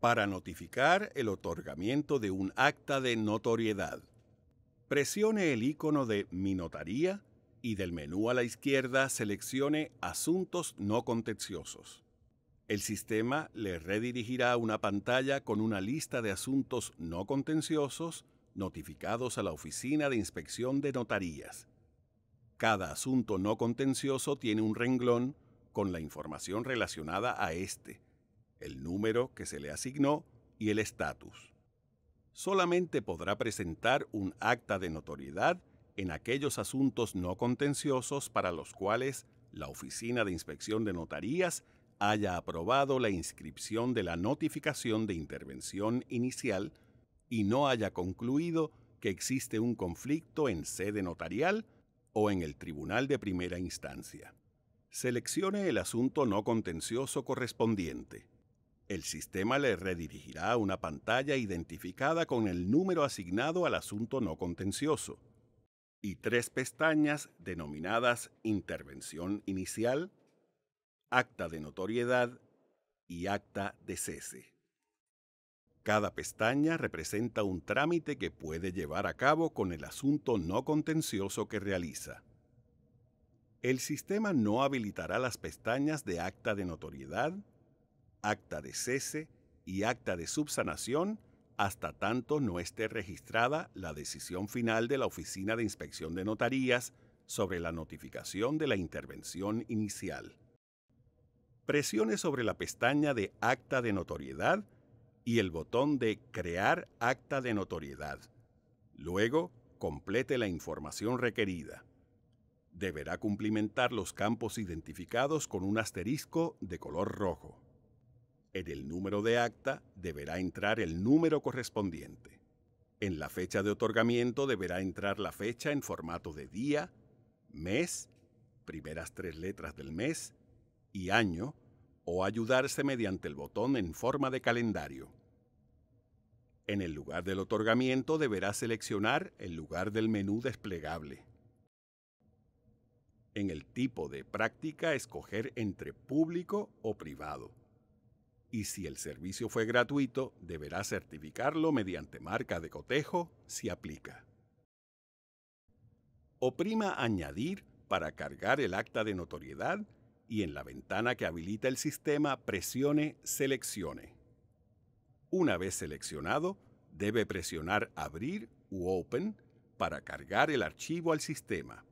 para notificar el otorgamiento de un acta de notoriedad. Presione el icono de Mi notaría y del menú a la izquierda seleccione Asuntos no contenciosos. El sistema le redirigirá una pantalla con una lista de asuntos no contenciosos notificados a la Oficina de Inspección de Notarías. Cada asunto no contencioso tiene un renglón con la información relacionada a este el número que se le asignó y el estatus. Solamente podrá presentar un acta de notoriedad en aquellos asuntos no contenciosos para los cuales la Oficina de Inspección de Notarías haya aprobado la inscripción de la notificación de intervención inicial y no haya concluido que existe un conflicto en sede notarial o en el tribunal de primera instancia. Seleccione el asunto no contencioso correspondiente. El sistema le redirigirá a una pantalla identificada con el número asignado al asunto no contencioso y tres pestañas denominadas Intervención Inicial, Acta de Notoriedad y Acta de Cese. Cada pestaña representa un trámite que puede llevar a cabo con el asunto no contencioso que realiza. El sistema no habilitará las pestañas de acta de notoriedad acta de cese y acta de subsanación hasta tanto no esté registrada la decisión final de la Oficina de Inspección de Notarías sobre la notificación de la intervención inicial. Presione sobre la pestaña de Acta de Notoriedad y el botón de Crear Acta de Notoriedad. Luego, complete la información requerida. Deberá cumplimentar los campos identificados con un asterisco de color rojo. En el número de acta deberá entrar el número correspondiente. En la fecha de otorgamiento deberá entrar la fecha en formato de día, mes, primeras tres letras del mes y año, o ayudarse mediante el botón en forma de calendario. En el lugar del otorgamiento deberá seleccionar el lugar del menú desplegable. En el tipo de práctica escoger entre público o privado y si el servicio fue gratuito, deberá certificarlo mediante marca de cotejo si aplica. Oprima Añadir para cargar el acta de notoriedad y en la ventana que habilita el sistema presione Seleccione. Una vez seleccionado, debe presionar Abrir u Open para cargar el archivo al sistema.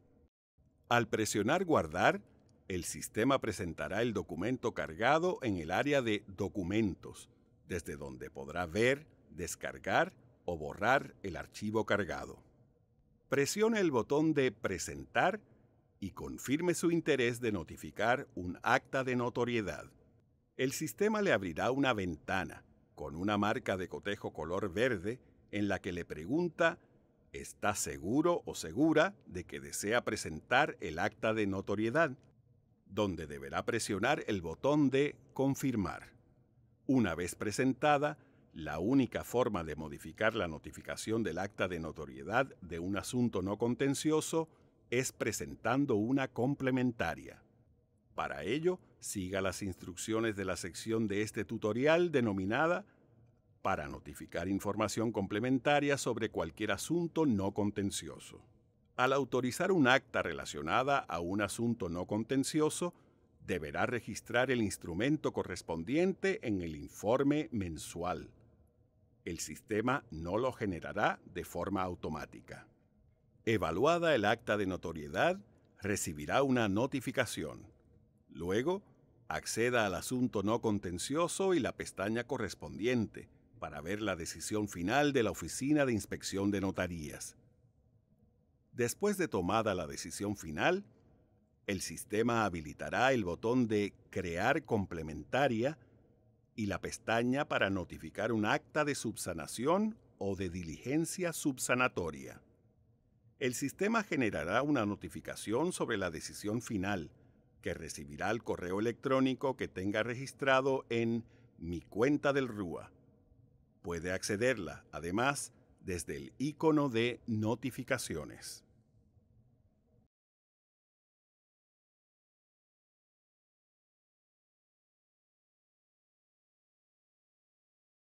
Al presionar Guardar, el sistema presentará el documento cargado en el área de Documentos, desde donde podrá ver, descargar o borrar el archivo cargado. Presione el botón de Presentar y confirme su interés de notificar un acta de notoriedad. El sistema le abrirá una ventana con una marca de cotejo color verde en la que le pregunta ¿Está seguro o segura de que desea presentar el acta de notoriedad? donde deberá presionar el botón de Confirmar. Una vez presentada, la única forma de modificar la notificación del acta de notoriedad de un asunto no contencioso es presentando una complementaria. Para ello, siga las instrucciones de la sección de este tutorial denominada para notificar información complementaria sobre cualquier asunto no contencioso al autorizar un acta relacionada a un asunto no contencioso, deberá registrar el instrumento correspondiente en el informe mensual. El sistema no lo generará de forma automática. Evaluada el acta de notoriedad, recibirá una notificación. Luego, acceda al asunto no contencioso y la pestaña correspondiente para ver la decisión final de la Oficina de Inspección de Notarías. Después de tomada la decisión final, el sistema habilitará el botón de Crear complementaria y la pestaña para notificar un acta de subsanación o de diligencia subsanatoria. El sistema generará una notificación sobre la decisión final, que recibirá el correo electrónico que tenga registrado en Mi cuenta del RUA. Puede accederla, además, desde el icono de notificaciones.